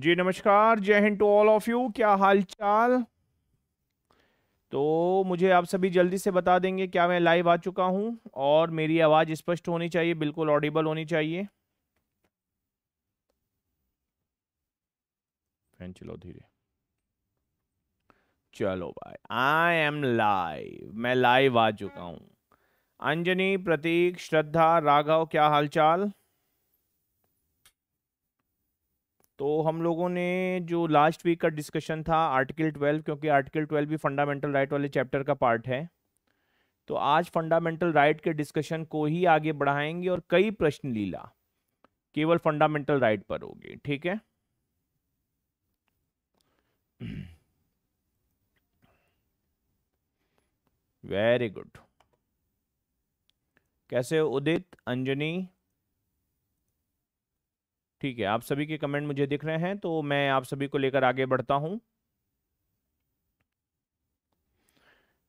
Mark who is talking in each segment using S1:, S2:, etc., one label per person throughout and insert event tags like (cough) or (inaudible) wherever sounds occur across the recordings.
S1: जी नमस्कार जय हिंद टू ऑल ऑफ यू क्या हाल चाल तो मुझे आप सभी जल्दी से बता देंगे क्या मैं लाइव आ चुका हूं और मेरी आवाज़ स्पष्ट होनी चाहिए बिल्कुल ऑडिबल होनी चाहिए फैन चलो धीरे चलो भाई आई एम लाइव मैं लाइव आ चुका हूँ अंजनी प्रतीक श्रद्धा राघव क्या हालचाल तो हम लोगों ने जो लास्ट वीक का डिस्कशन था आर्टिकल 12 क्योंकि आर्टिकल 12 भी फंडामेंटल राइट वाले चैप्टर का पार्ट है तो आज फंडामेंटल राइट के डिस्कशन को ही आगे बढ़ाएंगे और कई प्रश्न लीला केवल फंडामेंटल राइट पर होगी ठीक है वेरी (clears throat) गुड कैसे उदित अंजनी ठीक है आप सभी के कमेंट मुझे दिख रहे हैं तो मैं आप सभी को लेकर आगे बढ़ता हूं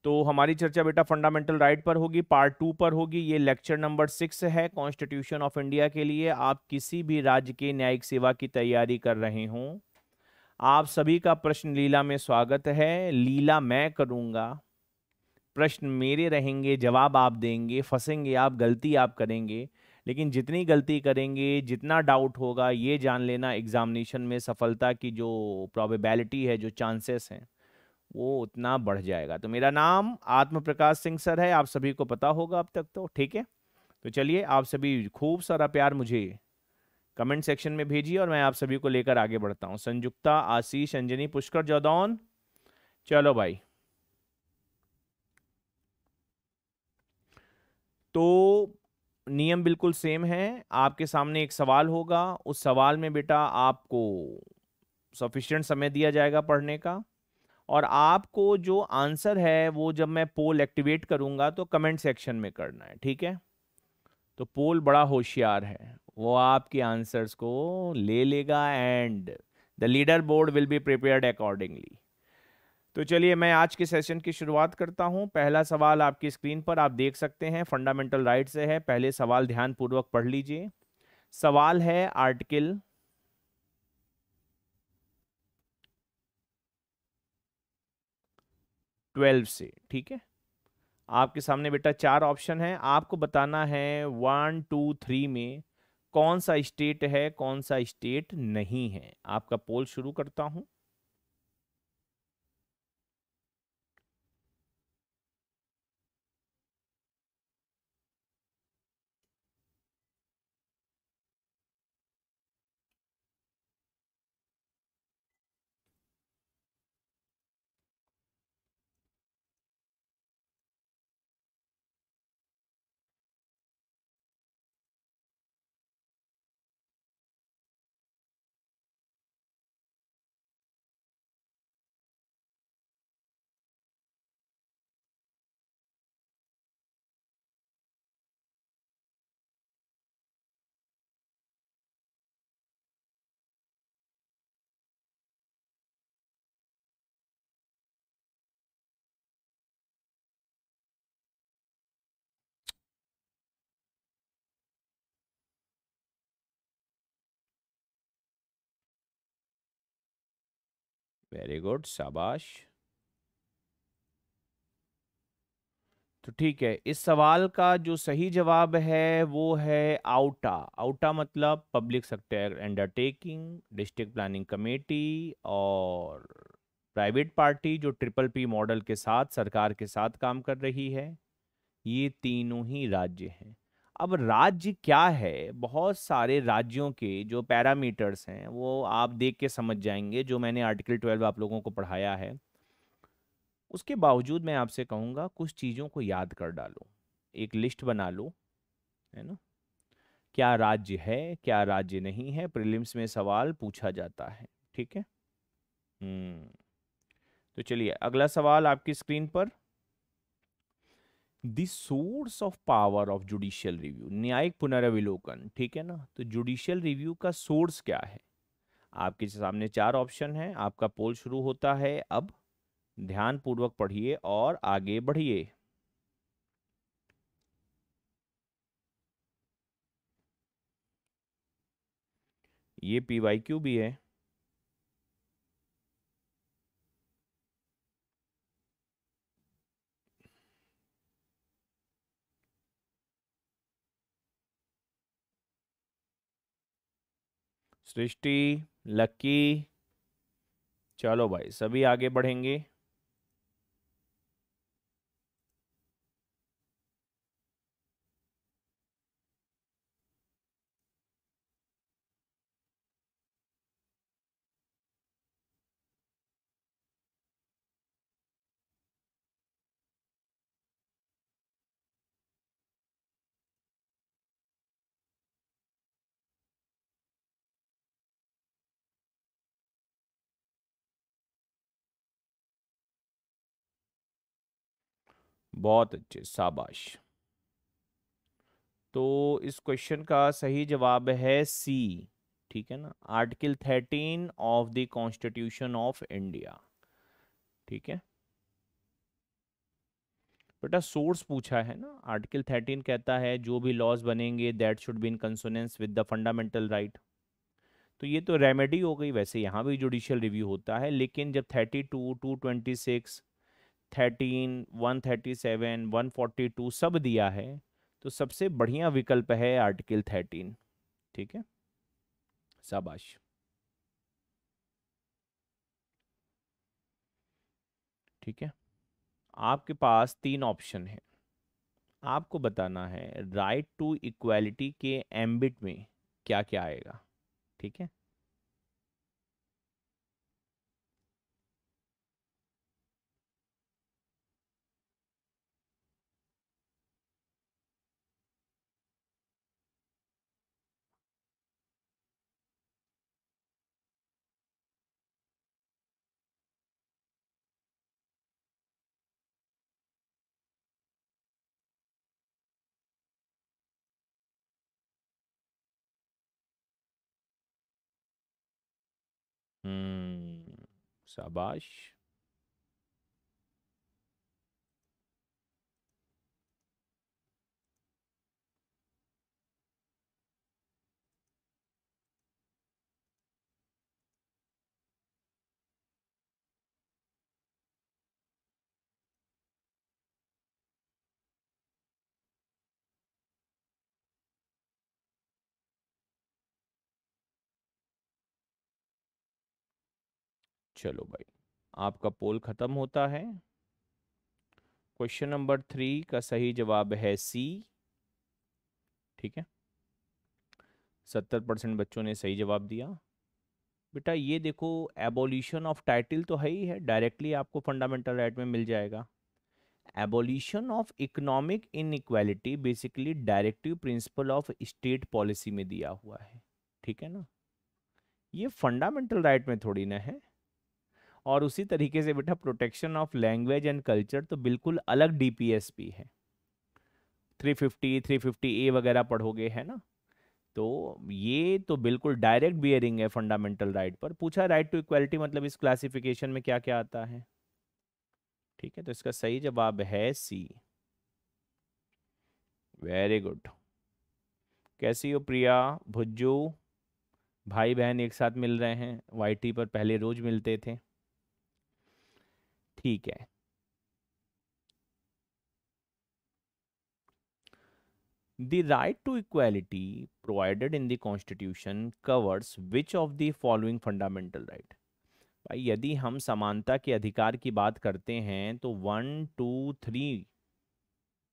S1: तो हमारी चर्चा बेटा फंडामेंटल राइट पर होगी पार्ट टू पर होगी ये लेक्चर नंबर सिक्स है कॉन्स्टिट्यूशन ऑफ इंडिया के लिए आप किसी भी राज्य के न्यायिक सेवा की तैयारी कर रहे हो आप सभी का प्रश्न लीला में स्वागत है लीला मैं करूंगा प्रश्न मेरे रहेंगे जवाब आप देंगे फंसेंगे आप गलती आप करेंगे लेकिन जितनी गलती करेंगे जितना डाउट होगा ये जान लेना एग्ज़ामिनेशन में सफलता की जो प्रॉबेबिलिटी है जो चांसेस हैं वो उतना बढ़ जाएगा तो मेरा नाम आत्म प्रकाश सिंह सर है आप सभी को पता होगा अब तक तो ठीक है तो चलिए आप सभी खूब सारा प्यार मुझे कमेंट सेक्शन में भेजिए और मैं आप सभी को लेकर आगे बढ़ता हूँ संयुक्ता आशीष अंजनी पुष्कर जौदौन चलो भाई तो नियम बिल्कुल सेम है आपके सामने एक सवाल होगा उस सवाल में बेटा आपको सफिशियंट समय दिया जाएगा पढ़ने का और आपको जो आंसर है वो जब मैं पोल एक्टिवेट करूंगा तो कमेंट सेक्शन में करना है ठीक है तो पोल बड़ा होशियार है वो आपके आंसर्स को ले लेगा and the leader board will be prepared accordingly तो चलिए मैं आज के सेशन की शुरुआत करता हूं पहला सवाल आपकी स्क्रीन पर आप देख सकते हैं फंडामेंटल राइट से है पहले सवाल ध्यानपूर्वक पढ़ लीजिए सवाल है आर्टिकल ट्वेल्व से ठीक है आपके सामने बेटा चार ऑप्शन है आपको बताना है वन टू थ्री में कौन सा स्टेट है कौन सा स्टेट नहीं है आपका पोल शुरू करता हूं वेरी गुड शाबाश तो ठीक है इस सवाल का जो सही जवाब है वो है आउटा आउटा मतलब public sector undertaking district planning committee और प्राइवेट पार्टी जो ट्रिपल पी मॉडल के साथ सरकार के साथ काम कर रही है ये तीनों ही राज्य हैं अब राज्य क्या है बहुत सारे राज्यों के जो पैरामीटर्स हैं वो आप देख के समझ जाएंगे जो मैंने आर्टिकल ट्वेल्व आप लोगों को पढ़ाया है उसके बावजूद मैं आपसे कहूँगा कुछ चीज़ों को याद कर डालो एक लिस्ट बना लो है ना क्या राज्य है क्या राज्य नहीं है प्रिलिम्स में सवाल पूछा जाता है ठीक है हम्म, तो चलिए अगला सवाल आपकी स्क्रीन पर दोर्स source of power of judicial review न्यायिक पुनरावलोकन ठीक है ना तो जुडिशियल रिव्यू का सोर्स क्या है आपके सामने चार ऑप्शन है आपका पोल शुरू होता है अब ध्यानपूर्वक पढ़िए और आगे बढ़िए ये पी वाई क्यू भी है सृष्टि लक्की चलो भाई सभी आगे बढ़ेंगे बहुत अच्छे शाबाश तो इस क्वेश्चन का सही जवाब है सी ठीक है ना article thirteen of the constitution of India ठीक है बेटा सोर्स पूछा है ना आर्टिकल थर्टीन कहता है जो भी लॉज बनेंगे that should be in consonance with the fundamental right तो ये तो रेमेडी हो गई वैसे यहाँ भी जुडिशियल रिव्यू होता है लेकिन जब thirty two two twenty six thirteen one thirty seven one forty two सब दिया है तो सबसे बढ़िया विकल्प है आर्टिकल थर्टीन ठीक है शाबाश ठीक है आपके पास तीन ऑप्शन है आपको बताना है राइट टू इक्वालिटी के एम्बिट में क्या क्या आएगा ठीक है Hum, Sabash. चलो भाई आपका पोल ख़त्म होता है क्वेश्चन नंबर थ्री का सही जवाब है सी ठीक है सत्तर परसेंट बच्चों ने सही जवाब दिया बेटा ये देखो एबोल्यूशन ऑफ टाइटल तो है ही है डायरेक्टली आपको फंडामेंटल राइट में मिल जाएगा abolition of economic inequality basically directive principle of state policy में दिया हुआ है ठीक है ना ये फंडामेंटल राइट में थोड़ी ना है और उसी तरीके से बेटा protection of language and culture तो बिल्कुल अलग डीपीएसपी है 350 350 ए वगैरह पढ़ोगे है ना तो ये तो बिल्कुल डायरेक्ट बियरिंग है फंडामेंटल राइट पर पूछा राइट टू इक्वलिटी मतलब इस क्लासिफिकेशन में क्या क्या आता है ठीक है तो इसका सही जवाब है सी वेरी गुड कैसी हो प्रिया भुज्जू भाई बहन एक साथ मिल रहे हैं वाईटी पर पहले रोज मिलते थे ठीक है the right to equality provided in the constitution covers which of the following fundamental right भाई यदि हम समानता के अधिकार की बात करते हैं तो वन टू थ्री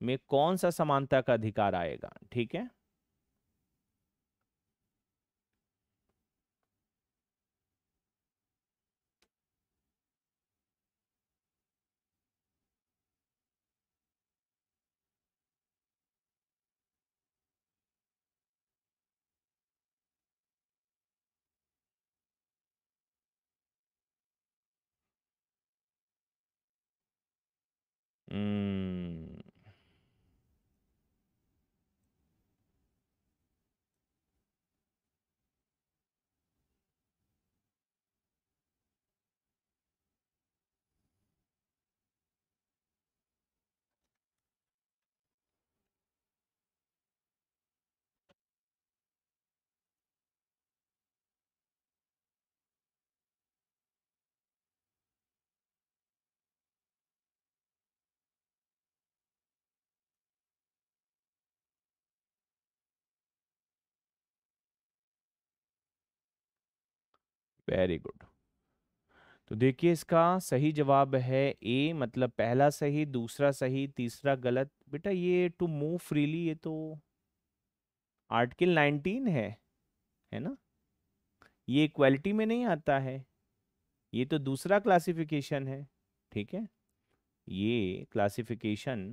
S1: में कौन सा समानता का अधिकार आएगा ठीक है Mm. वेरी गुड तो देखिए इसका सही जवाब है ए मतलब पहला सही दूसरा सही तीसरा गलत बेटा ये टू मूव फ्रीली ये तो आर्टिकल 19 है है ना ये इक्वालिटी में नहीं आता है ये तो दूसरा क्लासिफिकेशन है ठीक है ये क्लासिफिकेशन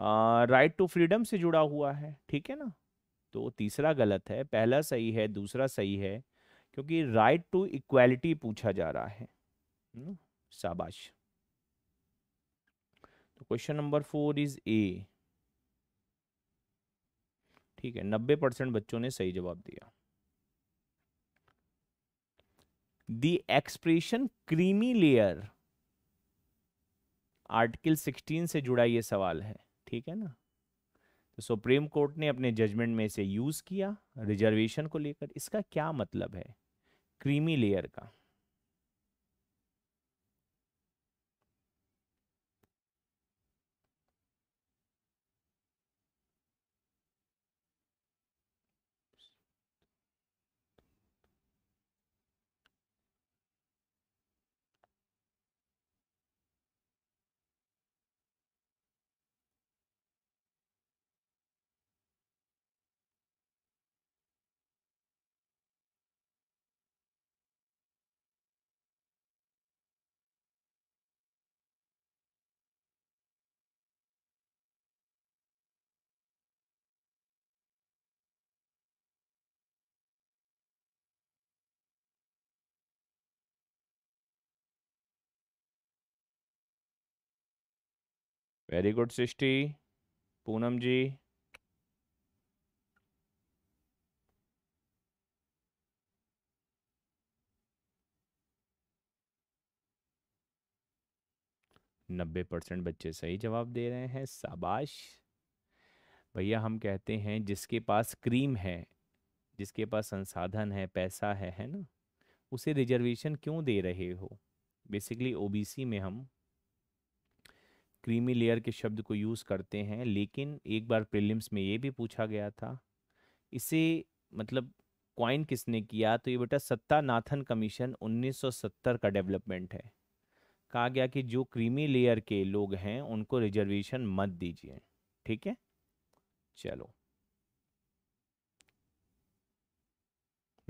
S1: राइट टू फ्रीडम से जुड़ा हुआ है ठीक है ना तो तीसरा गलत है पहला सही है दूसरा सही है क्योंकि राइट टू इक्वालिटी पूछा जा रहा है हम्म, शाबाश तो question number four is a ठीक है नब्बे परसेंट बच्चों ने सही जवाब दिया the expression creamy layer article 16 से जुड़ा यह सवाल है ठीक है ना तो सुप्रीम कोर्ट ने अपने जजमेंट में इसे यूज़ किया रिजर्वेशन को लेकर इसका क्या मतलब है क्रीमी लेयर का वेरी गुड सृष्टि पूनम जी नब्बे परसेंट बच्चे सही जवाब दे रहे हैं शाबाश भैया हम कहते हैं जिसके पास क्रीम है जिसके पास संसाधन है पैसा है है ना उसे रिजर्वेशन क्यों दे रहे हो बेसिकली ओबीसी में हम क्रीमी लेयर के शब्द को यूज़ करते हैं लेकिन एक बार प्रीलिम्स में ये भी पूछा गया था इसे मतलब क्वाइन किसने किया तो ये बेटा सत्तानाथन कमीशन 1970 का डेवलपमेंट है कहा गया कि जो क्रीमी लेयर के लोग हैं उनको रिजर्वेशन मत दीजिए ठीक है चलो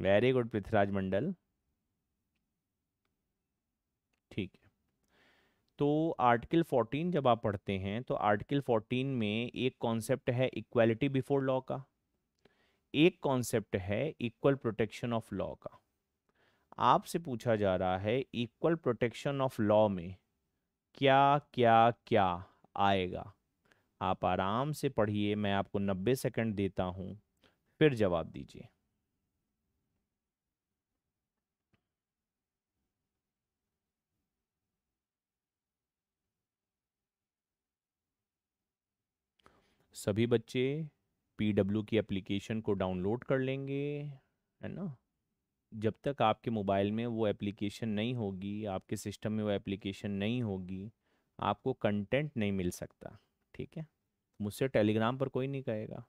S1: वेरी गुड पृथ्वीराज मंडल ठीक है तो आर्टिकल 14 जब आप पढ़ते हैं तो आर्टिकल 14 में एक कॉन्सेप्ट है इक्वालिटी बिफोर लॉ का एक कॉन्सेप्ट है इक्वल प्रोटेक्शन ऑफ लॉ का आपसे पूछा जा रहा है इक्वल प्रोटेक्शन ऑफ लॉ में क्या क्या क्या आएगा आप आराम से पढ़िए मैं आपको 90 सेकंड देता हूँ फिर जवाब दीजिए सभी बच्चे पी डब्ल्यू की एप्लीकेशन को डाउनलोड कर लेंगे है ना जब तक आपके मोबाइल में वो एप्लीकेशन नहीं होगी आपके सिस्टम में वो एप्लीकेशन नहीं होगी आपको कंटेंट नहीं मिल सकता ठीक है मुझसे टेलीग्राम पर कोई नहीं कहेगा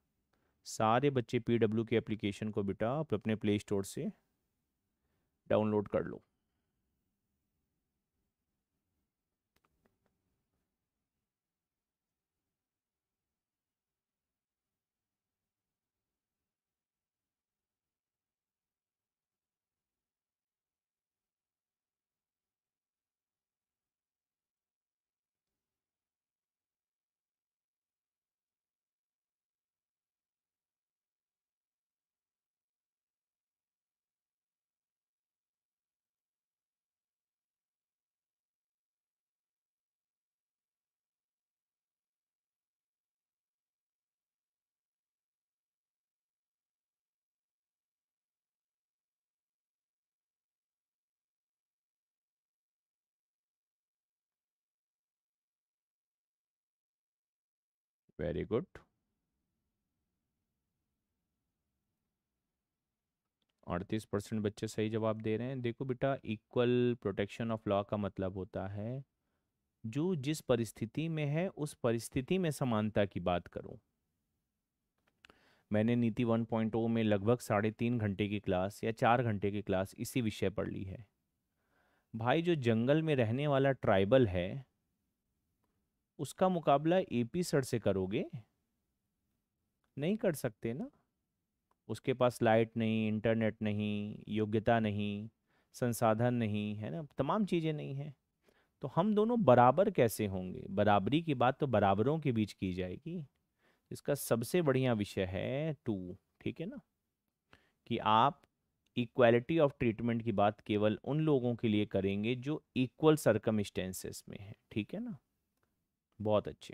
S1: सारे बच्चे पी डब्ल्यू की एप्लीकेशन को बेटा अपने प्ले स्टोर से डाउनलोड कर लो very good अड़तीस परसेंट बच्चे सही जवाब दे रहे हैं देखो बेटा इक्वल प्रोटेक्शन ऑफ लॉ का मतलब होता है जो जिस परिस्थिति में है उस परिस्थिति में समानता की बात करूं मैंने नीति 1.0 में लगभग साढ़े तीन घंटे की क्लास या चार घंटे की क्लास इसी विषय पर ली है भाई जो जंगल में रहने वाला ट्राइबल है उसका मुकाबला एपी सर से करोगे नहीं कर सकते ना उसके पास लाइट नहीं इंटरनेट नहीं योग्यता नहीं संसाधन नहीं है ना तमाम चीज़ें नहीं हैं तो हम दोनों बराबर कैसे होंगे बराबरी की बात तो बराबरों के बीच की जाएगी इसका सबसे बढ़िया विषय है टू ठीक है ना कि आप इक्वालिटी ऑफ ट्रीटमेंट की बात केवल उन लोगों के लिए करेंगे जो इक्वल सरकमस्टेंसेस में है ठीक है ना बहुत अच्छी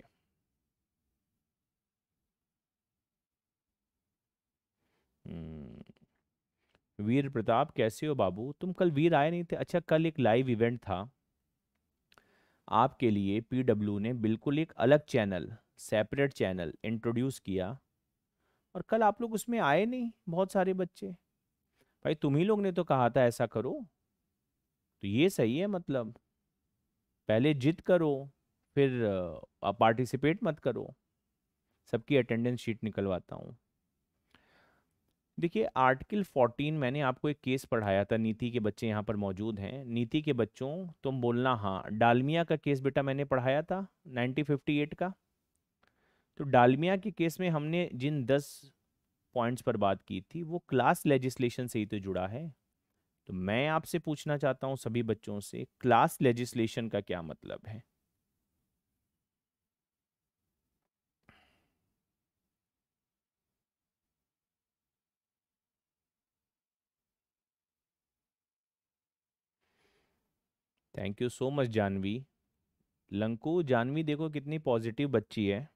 S1: hmm. वीर प्रताप कैसे हो बाबू तुम कल वीर आए नहीं थे अच्छा कल एक लाइव इवेंट था आपके लिए पीडब्ल्यू ने बिल्कुल एक अलग चैनल सेपरेट चैनल इंट्रोड्यूस किया और कल आप लोग उसमें आए नहीं बहुत सारे बच्चे भाई तुम ही लोग ने तो कहा था ऐसा करो तो ये सही है मतलब पहले जिद करो फिर आप पार्टिसिपेट मत करो सबकी अटेंडेंस शीट निकलवाता हूँ देखिए आर्टिकल 14 मैंने आपको एक केस पढ़ाया था नीति के बच्चे यहाँ पर मौजूद हैं नीति के बच्चों तुम बोलना हाँ डालमिया का केस बेटा मैंने पढ़ाया था 1958 का तो डालमिया के केस में हमने जिन दस पॉइंट्स पर बात की थी वो क्लास लेजिस्लेशन से ही तो जुड़ा है तो मैं आपसे पूछना चाहता हूँ सभी बच्चों से क्लास लेजिस्लेशन का क्या मतलब है thank you so much Janvi लंकू जानवी देखो कितनी पॉजिटिव बच्ची है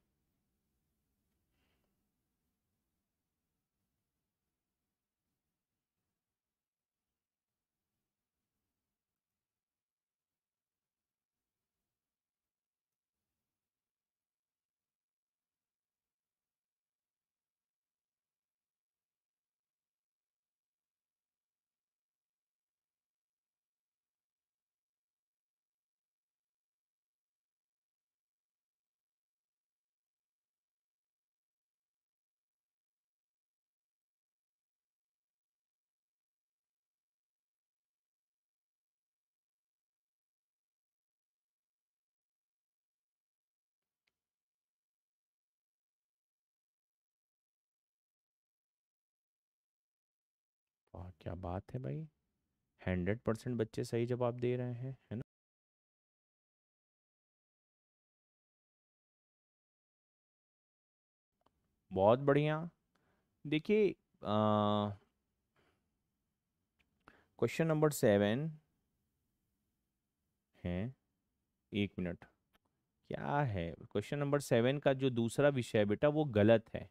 S1: क्या बात है भाई हंड्रेड परसेंट बच्चे सही जवाब दे रहे हैं है ना बहुत बढ़िया देखिए क्वेश्चन नंबर सेवन है एक मिनट क्या है क्वेश्चन नंबर सेवन का जो दूसरा विषय है बेटा वो गलत है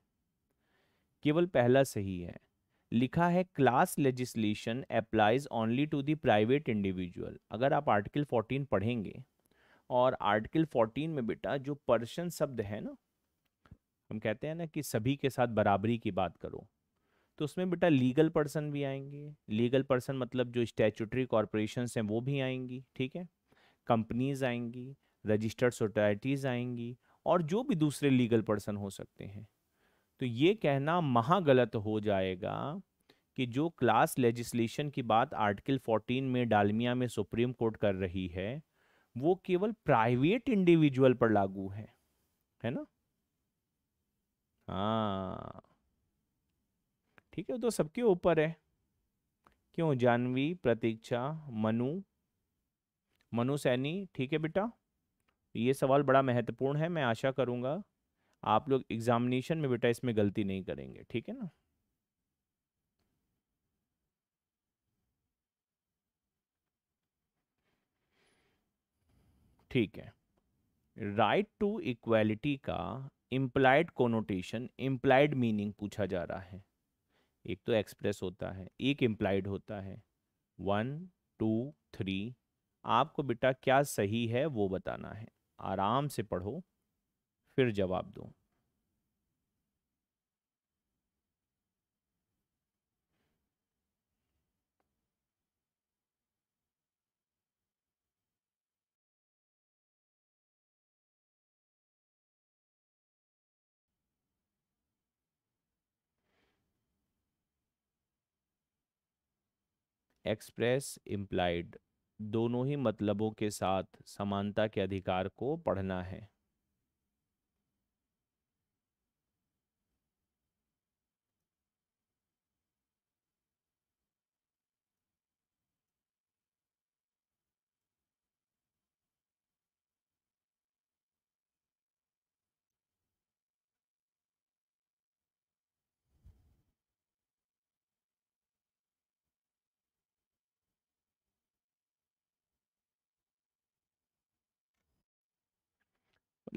S1: केवल पहला सही है लिखा है class legislation applies only to the private individual अगर आप आर्टिकल 14 पढ़ेंगे और आर्टिकल 14 में बेटा जो पर्सन शब्द है ना हम कहते हैं ना कि सभी के साथ बराबरी की बात करो तो उसमें बेटा लीगल पर्सन भी आएंगे लीगल पर्सन मतलब जो स्टैचुटरी कॉरपोरेशन हैं वो भी आएंगी ठीक है कंपनीज आएंगी रजिस्टर्ड सोसाइटीज़ आएंगी और जो भी दूसरे लीगल पर्सन हो सकते हैं तो ये कहना महागलत हो जाएगा कि जो क्लास लेजिस्लेशन की बात आर्टिकल 14 में डालमिया में सुप्रीम कोर्ट कर रही है वो केवल प्राइवेट इंडिविजुअल पर लागू है है ना हाँ ठीक है तो सबके ऊपर है क्यों जानवी प्रतीक्षा मनु मनु सैनी ठीक है बेटा ये सवाल बड़ा महत्वपूर्ण है मैं आशा करूंगा आप लोग एग्जामिनेशन में बेटा इसमें गलती नहीं करेंगे ठीक है ना ठीक है राइट टू इक्वालिटी का इम्प्लाइड कोनोटेशन इम्प्लाइड मीनिंग पूछा जा रहा है एक तो एक्सप्रेस होता है एक इम्प्लाइड होता है वन टू थ्री आपको बेटा क्या सही है वो बताना है आराम से पढ़ो फिर जवाब दूं एक्सप्रेस इम्प्लाइड दोनों ही मतलबों के साथ समानता के अधिकार को पढ़ना है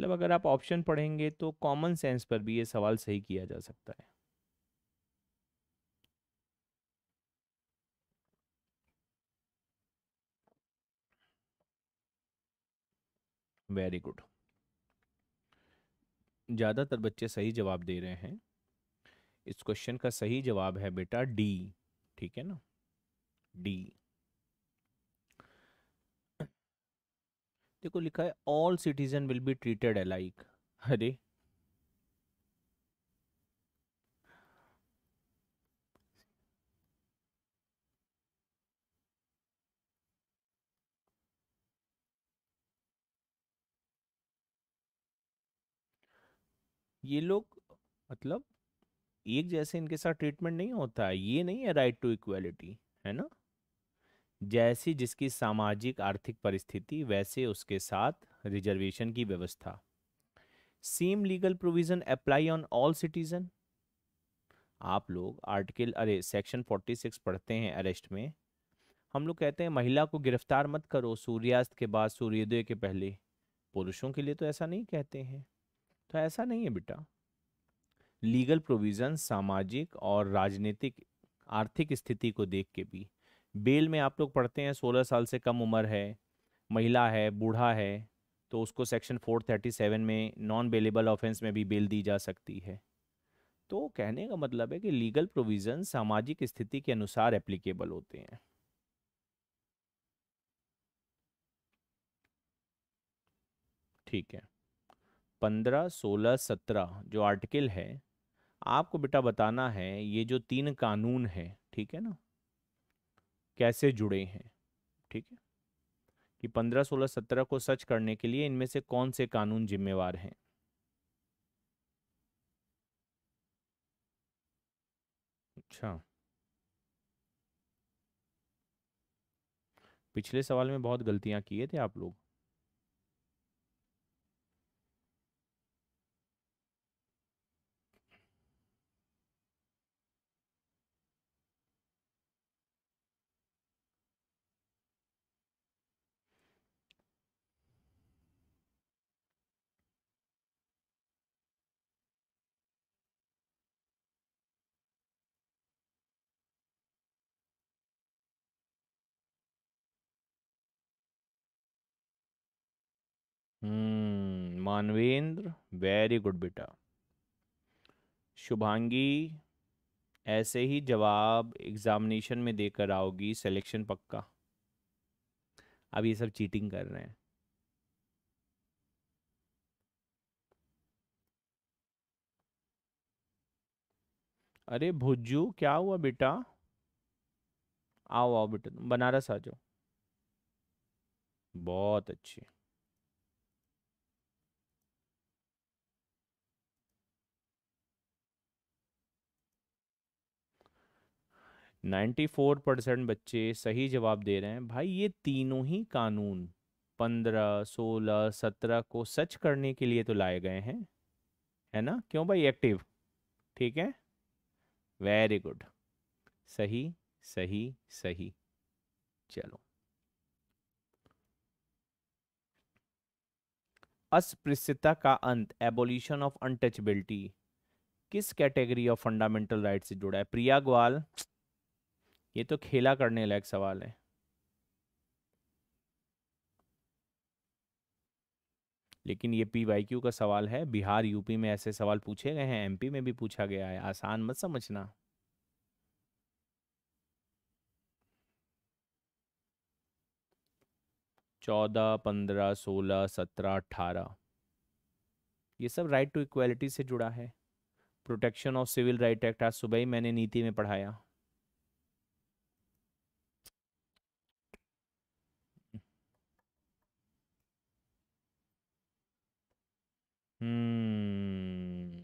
S1: मतलब अगर आप ऑप्शन पढ़ेंगे तो कॉमन सेंस पर भी ये सवाल सही किया जा सकता है वेरी गुड ज़्यादातर बच्चे सही जवाब दे रहे हैं इस क्वेश्चन का सही जवाब है बेटा डी ठीक है ना डी देखो लिखा है all citizen will be treated alike अरे ये लोग मतलब एक जैसे इनके साथ ट्रीटमेंट नहीं होता है ये नहीं है राइट टू इक्वालिटी है ना जैसी जिसकी सामाजिक आर्थिक परिस्थिति वैसे उसके साथ रिजर्वेशन की व्यवस्था same legal provision apply on all citizen आप लोग आर्टिकल अरे सेक्शन 46 पढ़ते हैं अरेस्ट में हम लोग कहते हैं महिला को गिरफ्तार मत करो सूर्यास्त के बाद सूर्योदय के पहले पुरुषों के लिए तो ऐसा नहीं कहते हैं तो ऐसा नहीं है बेटा लीगल प्रोविज़न सामाजिक और राजनीतिक आर्थिक स्थिति को देख के भी बेल में आप लोग पढ़ते हैं सोलह साल से कम उम्र है महिला है बूढ़ा है तो उसको सेक्शन 437 में नॉन बेलेबल ऑफेंस में भी बेल दी जा सकती है तो कहने का मतलब है कि लीगल प्रोविज़न सामाजिक स्थिति के अनुसार एप्लीकेबल होते हैं ठीक है पंद्रह सोलह सत्रह जो आर्टिकल है आपको बेटा बताना है ये जो तीन कानून है ठीक है ना कैसे जुड़े हैं ठीक है कि पंद्रह सोलह सत्रह को सच करने के लिए इनमें से कौन से कानून जिम्मेवार हैं अच्छा पिछले सवाल में बहुत गलतियां किए थे आप लोग हम्म मानवेंद्र वेरी गुड बेटा शुभांगी ऐसे ही जवाब एग्जामिनेशन में देकर आओगी सिलेक्शन पक्का अब ये सब चीटिंग कर रहे हैं अरे भुज्जू क्या हुआ बेटा आओ आओ बेटा तुम बनारस आ जाओ बहुत अच्छी 94 परसेंट बच्चे सही जवाब दे रहे हैं भाई ये तीनों ही कानून 15, 16, 17 को सच करने के लिए तो लाए गए हैं है ना क्यों भाई एक्टिव ठीक है वेरी गुड सही सही सही चलो अस्पृश्यता का अंत एबोल्यूशन ऑफ अनटचबिलिटी किस कैटेगरी ऑफ फंडामेंटल राइट से जुड़ा है प्रिया ग्वाल ये तो खेला करने लायक सवाल है लेकिन ये पी वाई क्यू का सवाल है बिहार यूपी में ऐसे सवाल पूछे गए हैं एमपी में भी पूछा गया है आसान मत समझना चौदह पंद्रह सोलह सत्रह अट्ठारह ये सब राइट टू इक्वालिटी से जुड़ा है protection of civil right act आज सुबह ही मैंने नीति में पढ़ाया हम्म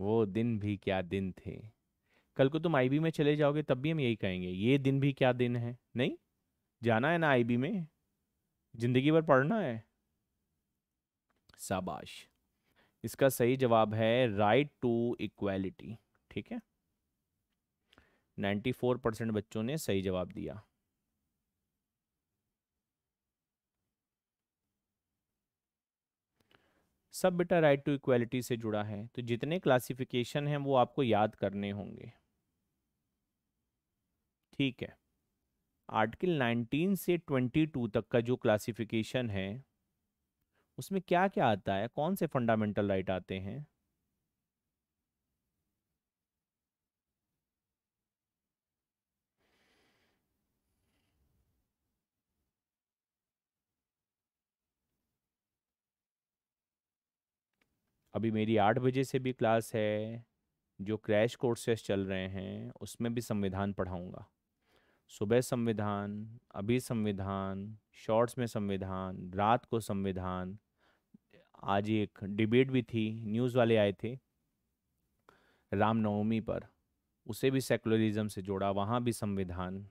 S1: वो दिन भी क्या दिन थे कल को तुम आईबी में चले जाओगे तब भी हम यही कहेंगे ये दिन भी क्या दिन है नहीं जाना है ना आईबी में जिंदगी भर पढ़ना है शाबाश इसका सही जवाब है राइट टू इक्वालिटी ठीक है 94 परसेंट बच्चों ने सही जवाब दिया सब बेटा राइट टू इक्वालिटी से जुड़ा है तो जितने क्लासिफिकेशन हैं वो आपको याद करने होंगे ठीक है आर्टिकल 19 से 22 तक का जो क्लासिफिकेशन है उसमें क्या क्या आता है कौन से फंडामेंटल राइट आते हैं अभी मेरी आठ बजे से भी क्लास है जो क्रैश कोर्सेस चल रहे हैं उसमें भी संविधान पढ़ाऊँगा सुबह संविधान अभी संविधान शॉर्ट्स में संविधान रात को संविधान आज एक डिबेट भी थी न्यूज़ वाले आए थे रामनवमी पर उसे भी सेकुलरिज्म से जोड़ा वहाँ भी संविधान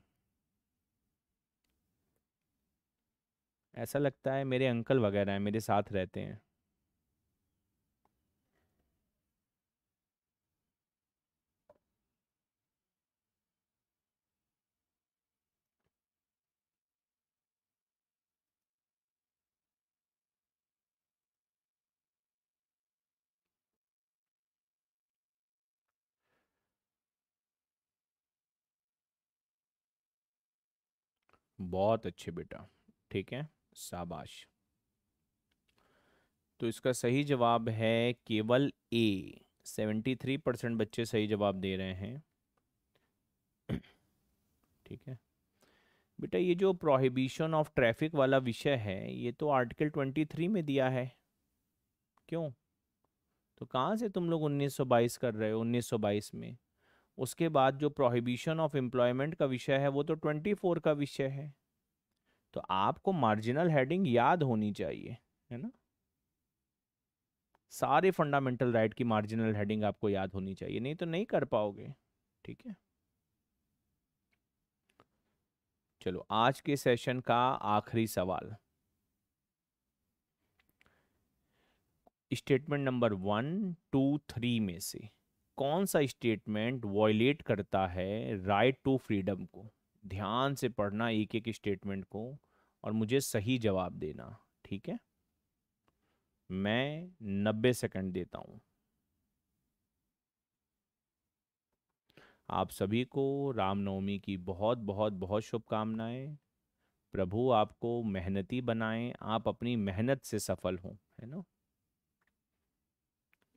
S1: ऐसा लगता है मेरे अंकल वगैरह हैं मेरे साथ रहते हैं बहुत अच्छे बेटा ठीक है शाबाश तो इसका सही जवाब है केवल ए सेवेंटी थ्री परसेंट बच्चे सही जवाब दे रहे हैं ठीक है बेटा ये जो प्रोहिबिशन ऑफ ट्रैफिक वाला विषय है ये तो आर्टिकल ट्वेंटी थ्री में दिया है क्यों तो कहाँ से तुम लोग 1922 कर रहे हो 1922 में उसके बाद जो प्रोहिबिशन ऑफ एम्प्लॉयमेंट का विषय है वो तो ट्वेंटी फोर का विषय है तो आपको मार्जिनल हेडिंग याद होनी चाहिए है ना सारे फंडामेंटल राइट की मार्जिनल हेडिंग आपको याद होनी चाहिए नहीं तो नहीं कर पाओगे ठीक है चलो आज के सेशन का आखिरी सवाल statement number one two three में से कौन सा स्टेटमेंट वॉयलेट करता है राइट टू फ्रीडम को ध्यान से पढ़ना एक एक स्टेटमेंट को और मुझे सही जवाब देना ठीक है मैं नब्बे सेकंड देता हूं आप सभी को रामनवमी की बहुत बहुत बहुत शुभकामनाएं प्रभु आपको मेहनती बनाएं आप अपनी मेहनत से सफल हों है ना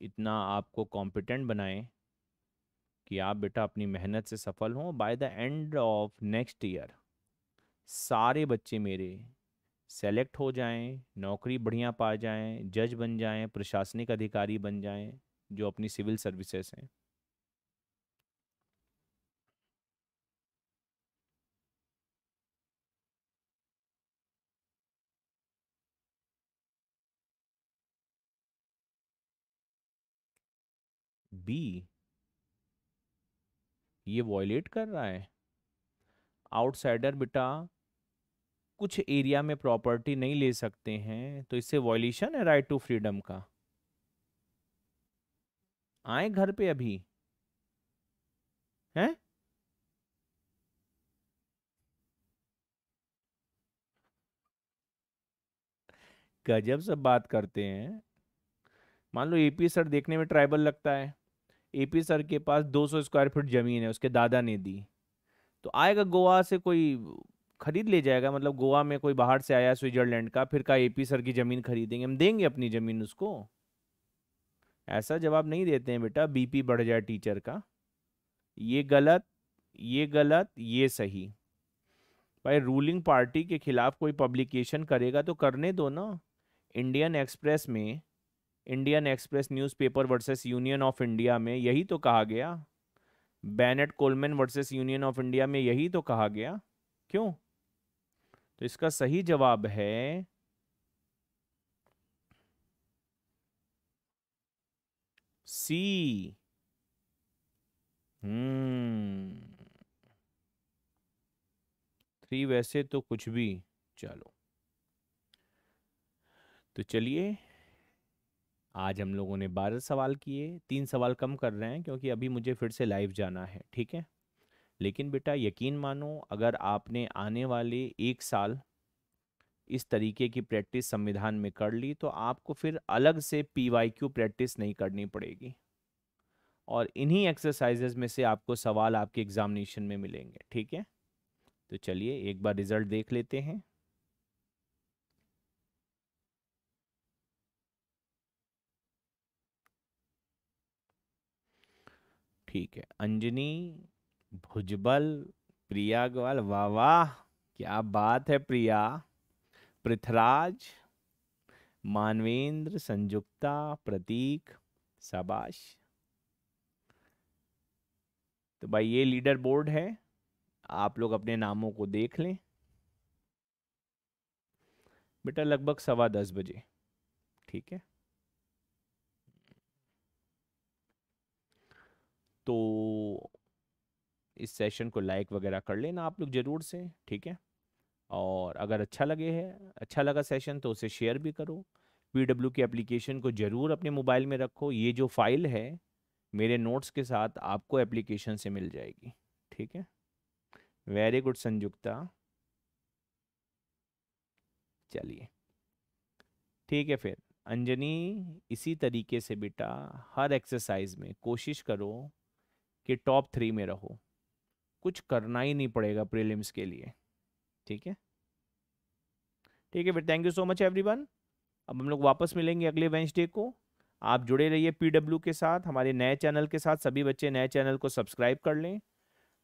S1: इतना आपको कॉम्पिटेंट बनाएं कि आप बेटा अपनी मेहनत से सफल हों by the end of next year सारे बच्चे मेरे सेलेक्ट हो जाएं नौकरी बढ़िया पा जाएं जज बन जाएं प्रशासनिक अधिकारी बन जाएं जो अपनी सिविल सर्विसेज हैं बी ये वॉयलेट कर रहा है आउटसाइडर बेटा कुछ एरिया में प्रॉपर्टी नहीं ले सकते हैं तो इससे वॉयलेशन है राइट टू फ्रीडम का आए घर पे अभी हैं गजब सब बात करते हैं मान लो एपी सर देखने में ट्राइबल लगता है एपी सर के पास 200 स्क्वायर फीट ज़मीन है उसके दादा ने दी तो आएगा गोवा से कोई खरीद ले जाएगा मतलब गोवा में कोई बाहर से आया स्विट्जरलैंड का फिर का एपी सर की ज़मीन खरीदेंगे हम देंगे अपनी ज़मीन उसको ऐसा जवाब नहीं देते हैं बेटा बीपी बढ़ जाए टीचर का ये गलत ये गलत ये सही भाई रूलिंग पार्टी के खिलाफ कोई पब्लिकेशन करेगा तो करने दो ना इंडियन एक्सप्रेस में Indian Express newspaper versus Union of India में यही तो कहा गया Bennett Coleman versus Union of India में यही तो कहा गया क्यों तो इसका सही जवाब है सी थ्री हम्म। वैसे तो कुछ भी चलो तो चलिए आज हम लोगों ने बारह सवाल किए तीन सवाल कम कर रहे हैं क्योंकि अभी मुझे फिर से लाइव जाना है ठीक है लेकिन बेटा यकीन मानो अगर आपने आने वाले एक साल इस तरीके की प्रैक्टिस संविधान में कर ली तो आपको फिर अलग से पी वाई क्यू प्रैक्टिस नहीं करनी पड़ेगी और इन्हीं एक्सरसाइजेज में से आपको सवाल आपके एग्जामिनेशन में मिलेंगे ठीक है तो चलिए एक बार रिजल्ट देख लेते हैं ठीक है अंजनी भुजबल प्रिया अग्रवाल वाह वाह क्या बात है प्रिया पृथ्वराज मानवेंद्र संयुक्ता प्रतीक शबाश तो भाई ये लीडर बोर्ड है आप लोग अपने नामों को देख लें बेटा लगभग सवा दस बजे ठीक है तो इस सेशन को लाइक वगैरह कर लेना आप लोग ज़रूर से ठीक है और अगर अच्छा लगे है अच्छा लगा सेशन तो उसे शेयर भी करो पी की एप्लीकेशन को ज़रूर अपने मोबाइल में रखो ये जो फाइल है मेरे नोट्स के साथ आपको एप्लीकेशन से मिल जाएगी ठीक है वेरी गुड संयुक्ता चलिए ठीक है फिर अंजनी इसी तरीके से बेटा हर एक्सरसाइज में कोशिश करो कि टॉप थ्री में रहो कुछ करना ही नहीं पड़ेगा प्रीलिम्स के लिए ठीक है ठीक है फिर thank you so much everyone अब हम लोग वापस मिलेंगे अगले वेंसडे को आप जुड़े रहिए पीडब्ल्यू के साथ हमारे नए चैनल के साथ सभी बच्चे नए चैनल को सब्सक्राइब कर लें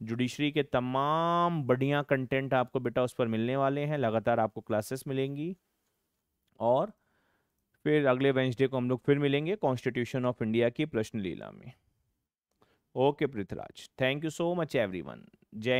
S1: जुडिशरी के तमाम बढ़िया कंटेंट आपको बेटा उस पर मिलने वाले हैं लगातार आपको क्लासेस मिलेंगी और फिर अगले वेंसडे को हम लोग फिर मिलेंगे कॉन्स्टिट्यूशन ऑफ इंडिया की प्रश्न लीला में okay Prithviraj thank you so much everyone जय